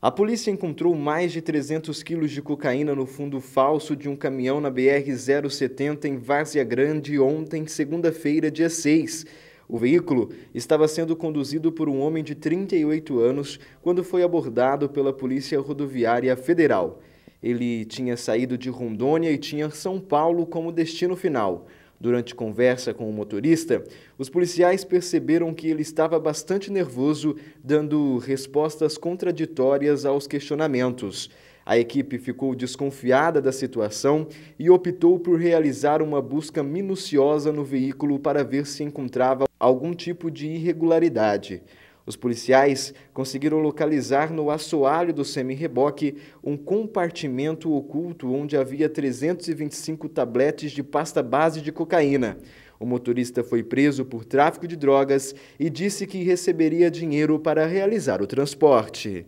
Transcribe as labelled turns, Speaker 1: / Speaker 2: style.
Speaker 1: A polícia encontrou mais de 300 quilos de cocaína no fundo falso de um caminhão na BR-070 em Várzea Grande ontem, segunda-feira, dia 6. O veículo estava sendo conduzido por um homem de 38 anos quando foi abordado pela Polícia Rodoviária Federal. Ele tinha saído de Rondônia e tinha São Paulo como destino final. Durante conversa com o motorista, os policiais perceberam que ele estava bastante nervoso, dando respostas contraditórias aos questionamentos. A equipe ficou desconfiada da situação e optou por realizar uma busca minuciosa no veículo para ver se encontrava algum tipo de irregularidade. Os policiais conseguiram localizar no assoalho do semi-reboque um compartimento oculto onde havia 325 tabletes de pasta base de cocaína. O motorista foi preso por tráfico de drogas e disse que receberia dinheiro para realizar o transporte.